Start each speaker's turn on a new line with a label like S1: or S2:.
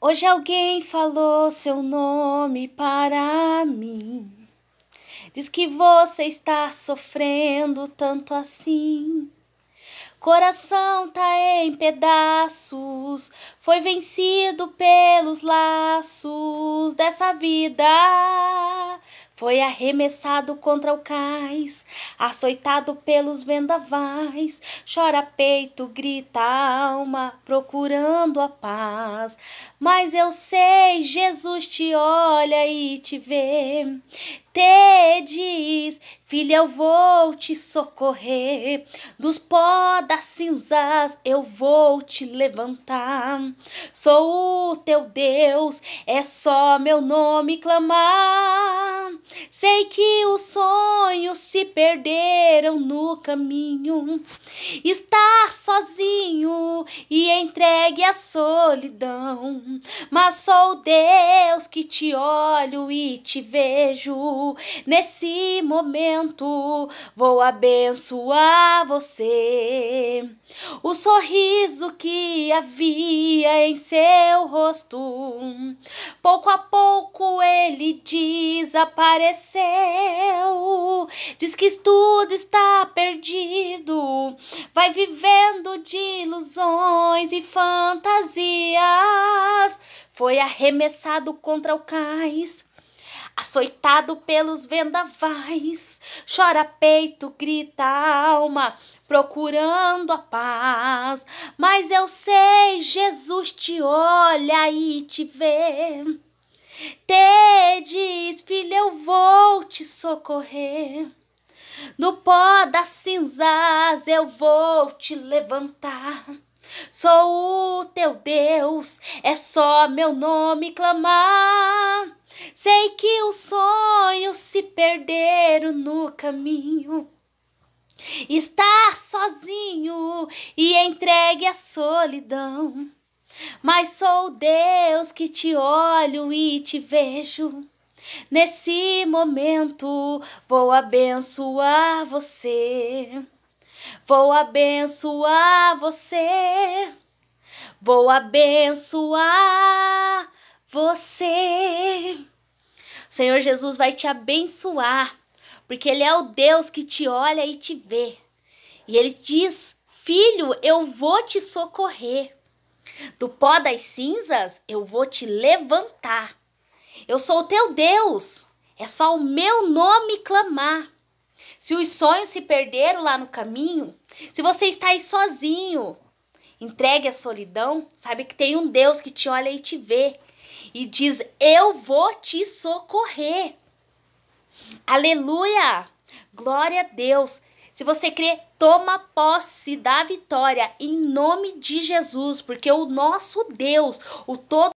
S1: Hoje alguém falou seu nome para mim. Diz que você está sofrendo tanto assim. Coração tá em pedaços, foi vencido pelos laços dessa vida. Foi arremessado contra o cais, açoitado pelos vendavais, chora peito, grita alma, procurando a paz. Mas eu sei, Jesus te olha e te vê. Te diz, filha, eu vou te socorrer, dos pó das cinzas eu vou te levantar. Sou o teu Deus, é só meu nome clamar. Sei que os sonhos se perderam no caminho. Estar sozinho e entregue à solidão. Mas sou Deus que te olho e te vejo. Nesse momento vou abençoar você. O sorriso que havia em seu rosto, pouco a pouco ele desapareceu apareceu. Diz que tudo está perdido, vai vivendo de ilusões e fantasias. Foi arremessado contra o cais, açoitado pelos vendavais. Chora peito, grita alma, procurando a paz. Mas eu sei, Jesus te olha e te vê. Tedes, filha, eu vou te socorrer. No pó das cinzas eu vou te levantar. Sou o teu Deus, é só meu nome clamar. Sei que os sonhos se perderam no caminho. Estar sozinho e entregue à solidão. Mas sou Deus que te olho e te vejo. Nesse momento vou abençoar você. Vou abençoar você. Vou abençoar você. O Senhor Jesus vai te abençoar, porque Ele é o Deus que te olha e te vê. E Ele diz: Filho, eu vou te socorrer. Do pó das cinzas eu vou te levantar. Eu sou o teu Deus. É só o meu nome clamar. Se os sonhos se perderam lá no caminho, se você está aí sozinho, entregue a solidão, sabe que tem um Deus que te olha e te vê e diz: Eu vou te socorrer. Aleluia! Glória a Deus! Se você crê, toma posse da vitória em nome de Jesus, porque o nosso Deus, o todo